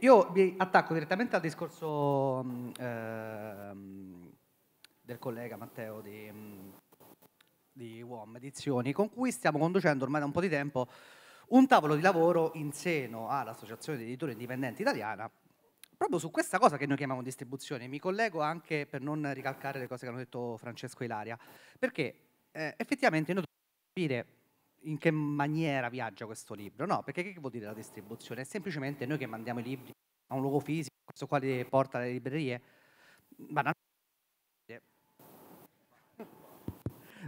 Io mi attacco direttamente al discorso eh, del collega Matteo di, mm, di UOM Edizioni, con cui stiamo conducendo ormai da un po' di tempo un tavolo di lavoro in seno all'Associazione di Editori Indipendenti Italiana, proprio su questa cosa che noi chiamiamo distribuzione. Mi collego anche per non ricalcare le cose che hanno detto Francesco e Ilaria, perché eh, effettivamente noi dobbiamo capire in che maniera viaggia questo libro? No, perché che vuol dire la distribuzione? È semplicemente noi che mandiamo i libri a un luogo fisico, questo qua porta le librerie, banalmente,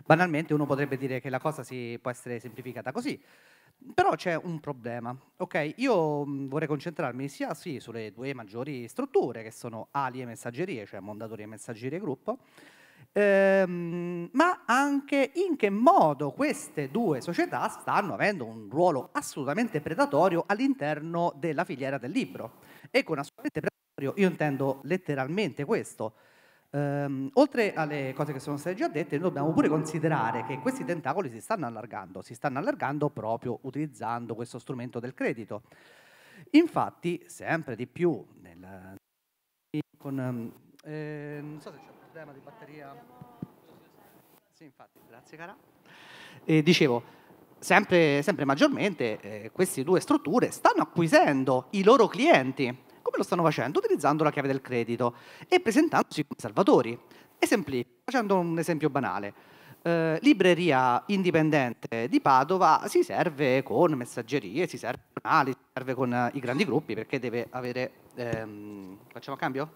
banalmente uno potrebbe dire che la cosa si può essere semplificata così, però c'è un problema, ok? Io mm, vorrei concentrarmi sia sì, sulle due maggiori strutture che sono Ali e Messaggerie, cioè Mondadori e Messaggerie Gruppo, ehm, ma anche in che modo queste due società stanno avendo un ruolo assolutamente predatorio all'interno della filiera del libro. E con assolutamente predatorio io intendo letteralmente questo. Um, oltre alle cose che sono state già dette, noi dobbiamo pure considerare che questi tentacoli si stanno allargando, si stanno allargando proprio utilizzando questo strumento del credito. Infatti, sempre di più, nel, con, um, eh, non so se c'è problema di batteria. Sì, infatti, grazie cara. E dicevo, sempre, sempre maggiormente eh, queste due strutture stanno acquisendo i loro clienti. Come lo stanno facendo? Utilizzando la chiave del credito e presentandosi come salvatori. Esempli, facendo un esempio banale. Eh, libreria indipendente di Padova si serve con messaggerie, si serve con Ali, si serve con eh, i grandi gruppi perché deve avere... Ehm, facciamo cambio?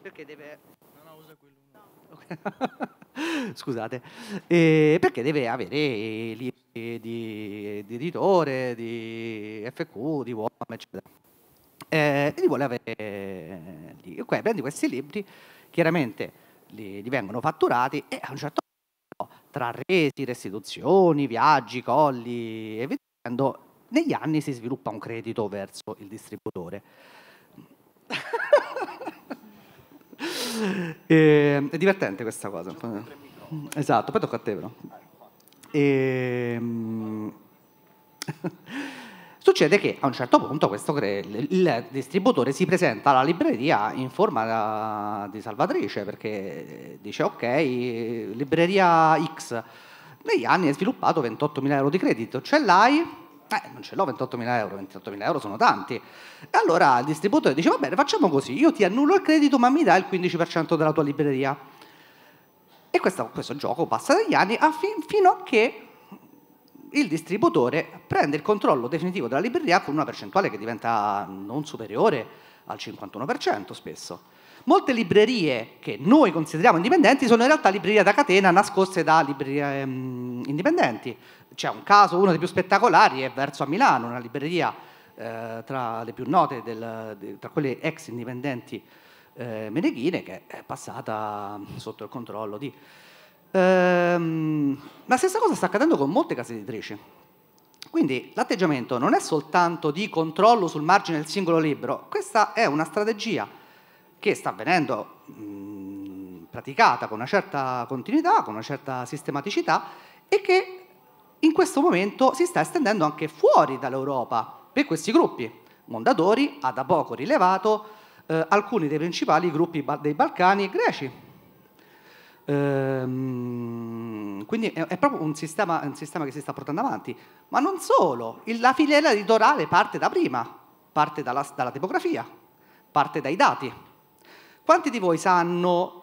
Perché deve quello? Okay. Scusate, eh, perché deve avere libri di, di, editore, di FQ, di uomo, eccetera. Eh, e vuole avere lì. Okay, prendi questi libri, chiaramente li, li vengono fatturati e a un certo punto, tra resi, restituzioni, viaggi, colli e via dicendo, negli anni si sviluppa un credito verso il distributore. E, eh, è divertente questa cosa. Esatto, poi tocca a te però. E, ehm, Succede che a un certo punto questo cre- il distributore si presenta alla libreria in forma di salvatrice perché dice ok, libreria X, negli anni hai sviluppato 28.000 euro di credito, ce l'hai? eh, non ce l'ho 28.000 euro, 28.000 euro sono tanti. E allora il distributore dice, va bene, facciamo così, io ti annullo il credito ma mi dai il 15% della tua libreria. E questo, questo gioco passa dagli anni fi- fino a che il distributore prende il controllo definitivo della libreria con una percentuale che diventa non superiore al 51% spesso. Molte librerie che noi consideriamo indipendenti sono in realtà librerie da catena nascoste da librerie mh, ehm, indipendenti. C'è un caso, uno dei più spettacolari, è Verso a Milano, una libreria eh, tra le più note, del, de, tra quelle ex indipendenti eh, meneghine, che è passata sotto il controllo di... Ehm, la stessa cosa sta accadendo con molte case editrici. Quindi l'atteggiamento non è soltanto di controllo sul margine del singolo libro, questa è una strategia che sta venendo praticata con una certa continuità, con una certa sistematicità e che in questo momento si sta estendendo anche fuori dall'Europa per questi gruppi. Mondadori ha da poco rilevato eh, alcuni dei principali gruppi dei Balcani e greci. Ehm, quindi è, è proprio un sistema, un sistema, che si sta portando avanti. Ma non solo, il, la filiera litorale parte da prima, parte dalla, dalla tipografia, parte dai dati quanti di voi sanno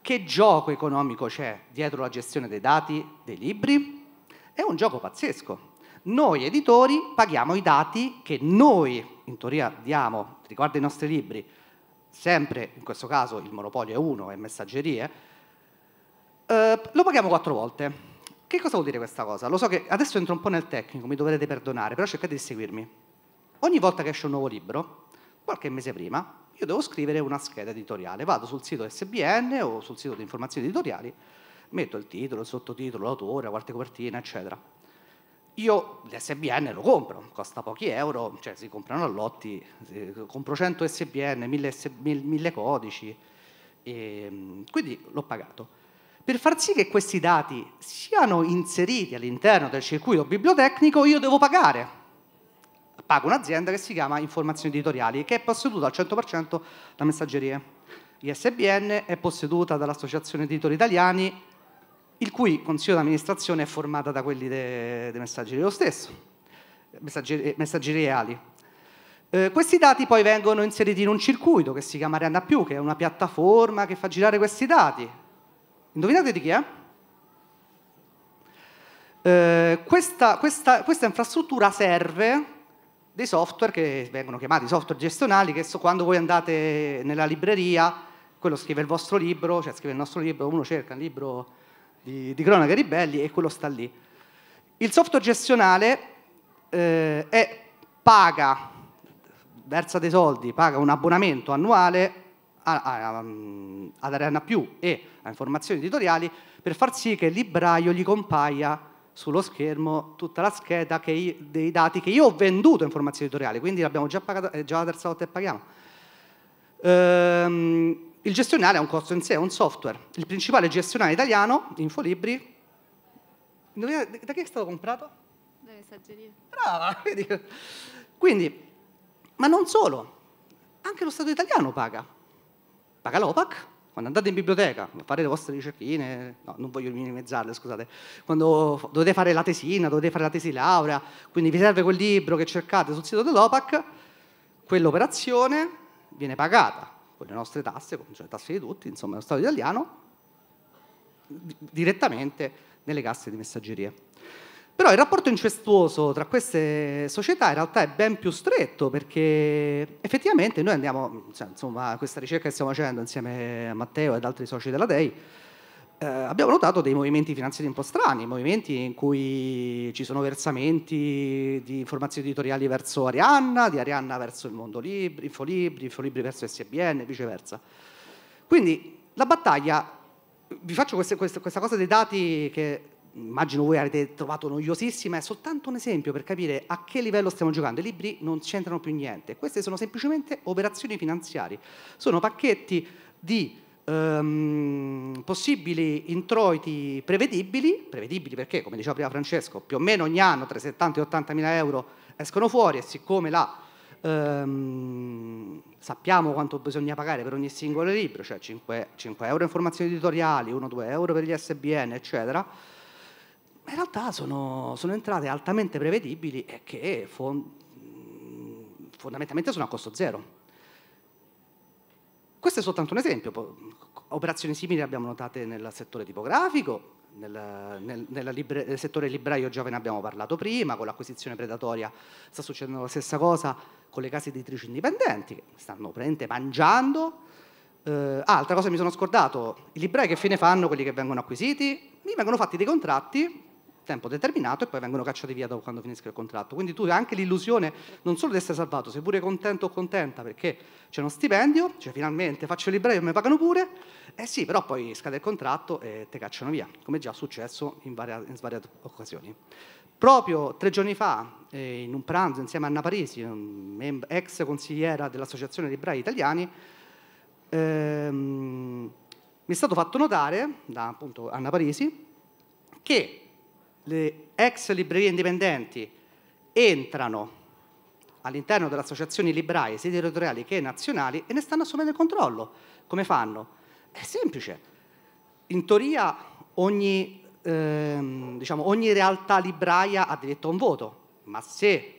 che gioco economico c'è dietro la gestione dei dati dei libri? È un gioco pazzesco. Noi editori paghiamo i dati che noi in teoria diamo riguardo ai nostri libri, sempre in questo caso il monopolio è uno, è messaggerie, eh, lo paghiamo quattro volte. Che cosa vuol dire questa cosa? Lo so che adesso entro un po' nel tecnico, mi dovrete perdonare, però cercate di seguirmi. Ogni volta che esce un nuovo libro, qualche mese prima, io devo scrivere una scheda editoriale. Vado sul sito SBN o sul sito di informazioni editoriali, metto il titolo, il sottotitolo, l'autore, la quarta copertina, eccetera. Io l'SBN lo compro, costa pochi euro, cioè si comprano a lotti, compro 100 SBN, 1000, 1000 codici, ehm, quindi l'ho pagato. Per far sì che questi dati siano inseriti all'interno del circuito bibliotecnico io devo pagare pago un'azienda che si chiama Informazioni Editoriali, che è posseduta al 100% da Messaggerie. ISBN è posseduta dall'Associazione Editori Italiani, il cui consiglio di amministrazione è formata da quelli dei de Messaggerie lo stesso, Messaggerie, messaggerie Ali. Eh, questi dati poi vengono inseriti in un circuito che si chiama Arianna Più, che è una piattaforma che fa girare questi dati. Indovinate di chi è? Eh, questa, questa, questa infrastruttura serve dei software che vengono chiamati software gestionali, che so, quando voi andate nella libreria, quello scrive il vostro libro, cioè scrive il nostro libro, uno cerca un libro di, di cronaca ribelli e quello sta lì. Il software gestionale eh, è, paga, versa dei soldi, paga un abbonamento annuale ad Arena Più e a informazioni editoriali per far sì che il libraio gli compaia sullo schermo tutta la scheda io, dei dati che io ho venduto in formazione editoriale, quindi l'abbiamo già pagata, è eh, già la terza volta che paghiamo. Ehm, il gestionale ha un costo in sé, è un software. Il principale gestionale italiano, Infolibri, da chi è stato comprato? Da messaggeria. Brava! Quindi, ma non solo, anche lo Stato italiano paga. Paga l'OPAC, quando andate in biblioteca, a fare le vostre ricerchine, no, non voglio minimizzarle, scusate, quando dovete fare la tesina, dovete fare la tesi laurea, quindi vi serve quel libro che cercate sul sito dell'OPAC, quell'operazione viene pagata con le nostre tasse, con cioè, le tasse di tutti, insomma, nello Stato italiano, direttamente nelle casse di messaggeria. Però il rapporto incestuoso tra queste società in realtà è ben più stretto perché effettivamente noi andiamo, cioè, insomma, questa ricerca che stiamo facendo insieme a Matteo ed altri soci della DEI, eh, abbiamo notato dei movimenti finanziari un po' strani, movimenti in cui ci sono versamenti di informazioni editoriali verso Arianna, di Arianna verso il mondo libri, Infolibri, Infolibri verso SBN e viceversa. Quindi la battaglia, vi faccio queste, queste, questa cosa dei dati che immagino voi avete trovato noiosissima, è soltanto un esempio per capire a che livello stiamo giocando. I libri non c'entrano più niente, queste sono semplicemente operazioni finanziarie, sono pacchetti di ehm, possibili introiti prevedibili, prevedibili perché, come diceva prima Francesco, più o meno ogni anno tra i 70 e 80 mila euro escono fuori e siccome là Um, sappiamo quanto bisogna pagare per ogni singolo libro, cioè 5, 5 euro in formazioni editoriali, 1-2 euro per gli SBN, eccetera in realtà sono, sono entrate altamente prevedibili e che fon- fondamentalmente sono a costo zero. Questo è soltanto un esempio, operazioni simili abbiamo notate nel settore tipografico, nel, nel, libre, nel, settore libraio già ve ne abbiamo parlato prima, con l'acquisizione predatoria sta succedendo la stessa cosa con le case editrici indipendenti, che stanno praticamente mangiando. Eh, ah, altra cosa mi sono scordato, i librai che fine fanno quelli che vengono acquisiti? Mi vengono fatti dei contratti tempo determinato e poi vengono cacciati via da quando finisca il contratto. Quindi tu hai anche l'illusione non solo di essere salvato, sei pure contento o contenta perché c'è uno stipendio, cioè finalmente faccio l'ebreo e mi pagano pure, eh sì, però poi scade il contratto e te cacciano via, come è già successo in, varia, in svariate occasioni. Proprio tre giorni fa, eh, in un pranzo insieme a Anna Parisi, ex consigliera dell'Associazione Librai Italiani, ehm, mi è stato fatto notare da appunto, Anna Parisi che le ex librerie indipendenti entrano all'interno delle associazioni libraie, sia territoriali che nazionali, e ne stanno assumendo il controllo. Come fanno? È semplice. In teoria ogni, ehm, diciamo, ogni realtà libraia ha diritto a un voto, ma se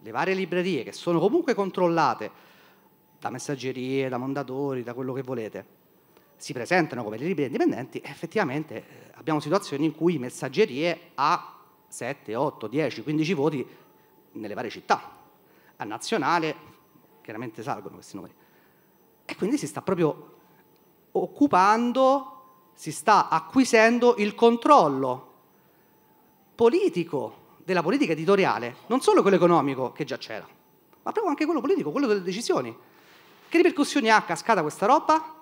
le varie librerie, che sono comunque controllate da messaggerie, da mondatori, da quello che volete, si presentano come libri indipendenti, effettivamente eh, abbiamo situazioni in cui messaggerie ha 7, 8, 10, 15 voti nelle varie città. A nazionale chiaramente salgono questi numeri. E quindi si sta proprio occupando, si sta acquisendo il controllo politico della politica editoriale, non solo quello economico che già c'era, ma proprio anche quello politico, quello delle decisioni. Che ripercussioni ha a cascata questa roba?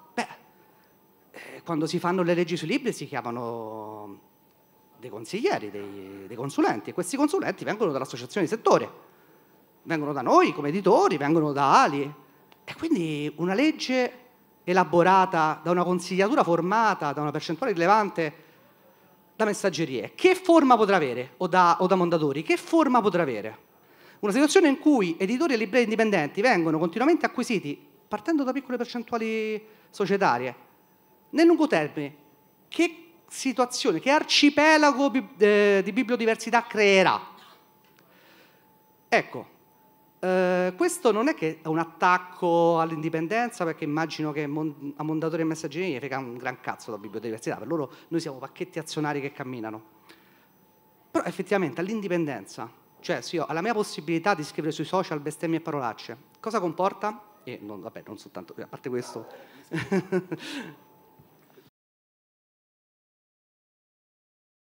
quando si fanno le leggi sui libri si chiamano mm, dei consiglieri, dei, dei consulenti, e questi consulenti vengono dall'associazione di settore, vengono da noi come editori, vengono da Ali, e quindi una legge elaborata da una consigliatura formata da una percentuale rilevante da messaggerie, che forma potrà avere? O da, o da Mondadori, che forma potrà avere? Una situazione in cui editori e librai indipendenti vengono continuamente acquisiti partendo da piccole percentuali societarie nel lungo termine, che situazione, che arcipelago eh, di bibliodiversità creerà? Ecco, eh, questo non è che è un attacco all'indipendenza, perché immagino che Mon a Mondadori e Messaggini gli frega un gran cazzo la bibliodiversità, per loro noi siamo pacchetti azionari che camminano. Però effettivamente all'indipendenza, cioè sì, alla mia possibilità di scrivere sui social bestemmie e parolacce, cosa comporta? E non, vabbè, non soltanto, a parte questo,